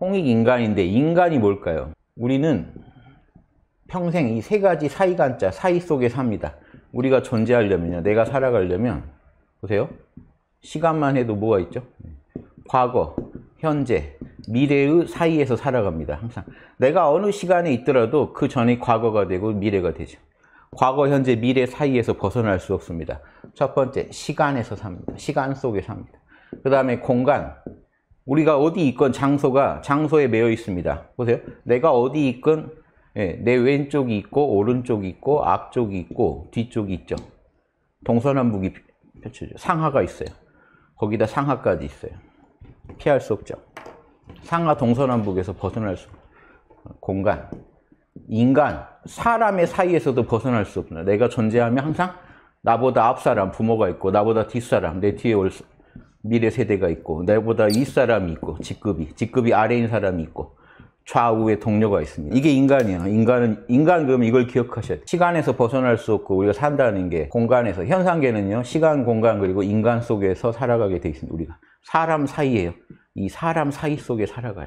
홍익인간인데 인간이 뭘까요? 우리는 평생 이 세 가지 사이간자, 사이 속에 삽니다. 우리가 존재하려면요. 내가 살아가려면 보세요. 시간만 해도 뭐가 있죠? 과거, 현재, 미래의 사이에서 살아갑니다. 항상 내가 어느 시간에 있더라도 그 전이 과거가 되고 미래가 되죠. 과거, 현재, 미래 사이에서 벗어날 수 없습니다. 첫 번째, 시간에서 삽니다. 시간 속에 삽니다. 그 다음에 공간, 우리가 어디 있건 장소가 장소에 매여 있습니다. 보세요. 내가 어디 있건 예, 내 왼쪽이 있고 오른쪽이 있고 앞쪽이 있고 뒤쪽이 있죠. 동서남북이 펼쳐져 상하가 있어요. 거기다 상하까지 있어요. 피할 수 없죠. 상하 동서남북에서 벗어날 수 공간, 인간, 사람의 사이에서도 벗어날 수 없나. 내가 존재하면 항상 나보다 앞사람, 부모가 있고 나보다 뒷사람, 내 뒤에 올 수, 미래 세대가 있고 나보다 윗사람이 있고 직급이 직급이 아래인 사람이 있고 좌우의 동료가 있습니다. 이게 인간이야. 인간은 인간 그러면 이걸 기억하셔야 돼. 요 시간에서 벗어날 수 없고 우리가 산다는 게 공간에서 현상계는요. 시간, 공간 그리고 인간 속에서 살아가게 돼 있습니다. 우리가 사람 사이에요. 이 사람 사이 속에 살아가요.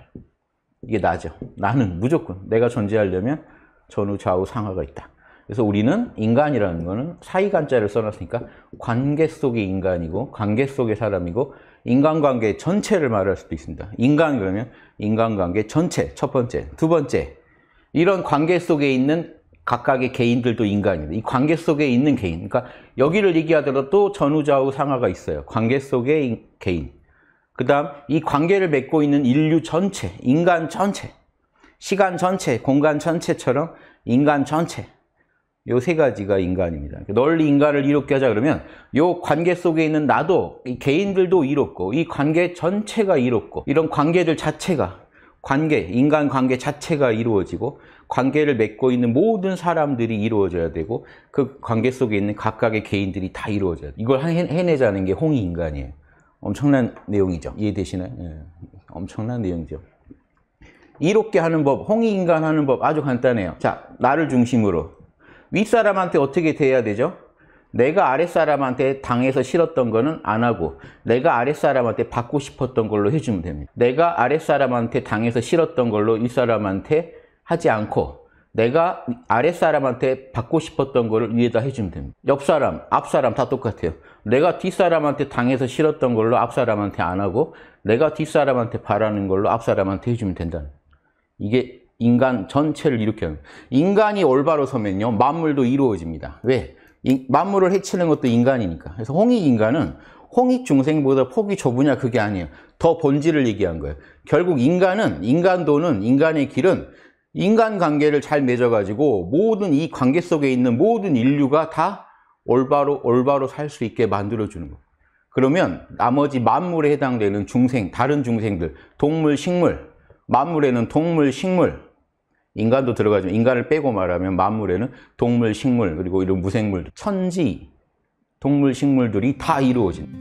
이게 나죠. 나는 무조건 내가 존재하려면 전후 좌우 상하가 있다. 그래서 우리는 인간이라는 거는 사이간자를 써놨으니까 관계 속의 인간이고 관계 속의 사람이고 인간관계 전체를 말할 수도 있습니다. 인간 그러면 인간관계 전체 첫 번째, 두 번째 이런 관계 속에 있는 각각의 개인들도 인간입니다. 이 관계 속에 있는 개인 그러니까 여기를 얘기하더라도 또 전후좌우 상하가 있어요. 관계 속의 개인 그 다음 이 관계를 맺고 있는 인류 전체, 인간 전체 시간 전체, 공간 전체처럼 인간 전체 요세 가지가 인간입니다. 널리 인간을 이롭게 하자 그러면 요 관계 속에 있는 나도 이 개인들도 이롭고 이 관계 전체가 이롭고 이런 관계들 자체가 관계, 인간 관계 자체가 이루어지고 관계를 맺고 있는 모든 사람들이 이루어져야 되고 그 관계 속에 있는 각각의 개인들이 다 이루어져야 돼. 이걸 해내자는 게 홍이 인간이에요. 엄청난 내용이죠. 이해되시나요? 예. 엄청난 내용이죠. 이롭게 하는 법, 홍이 인간 하는 법 아주 간단해요. 자, 나를 중심으로 윗사람한테 어떻게 대해야 되죠? 내가 아랫사람한테 당해서 싫었던 거는 안 하고 내가 아랫사람한테 받고 싶었던 걸로 해주면 됩니다. 내가 아랫사람한테 당해서 싫었던 걸로 윗사람한테 하지 않고 내가 아랫사람한테 받고 싶었던 거를 위에다 해주면 됩니다. 옆사람, 앞사람 다 똑같아요. 내가 뒷사람한테 당해서 싫었던 걸로 앞사람한테 안 하고 내가 뒷사람한테 바라는 걸로 앞사람한테 해주면 된다. 이게 인간 전체를 일으켜요. 인간이 올바로 서면요. 만물도 이루어집니다. 왜? 이, 만물을 해치는 것도 인간이니까. 그래서 홍익 인간은 홍익 중생보다 폭이 좁으냐 그게 아니에요. 더 본질을 얘기한 거예요. 결국 인간은 인간도는 인간의 길은 인간 관계를 잘 맺어가지고 모든 이 관계 속에 있는 모든 인류가 다 올바로 올바로 살 수 있게 만들어주는 거예요. 그러면 나머지 만물에 해당되는 중생, 다른 중생들, 동물, 식물, 만물에는 동물, 식물, 인간도 들어가지만 인간을 빼고 말하면 만물에는 동물, 식물, 그리고 이런 무생물, 천지, 동물, 식물들이 다 이루어진다.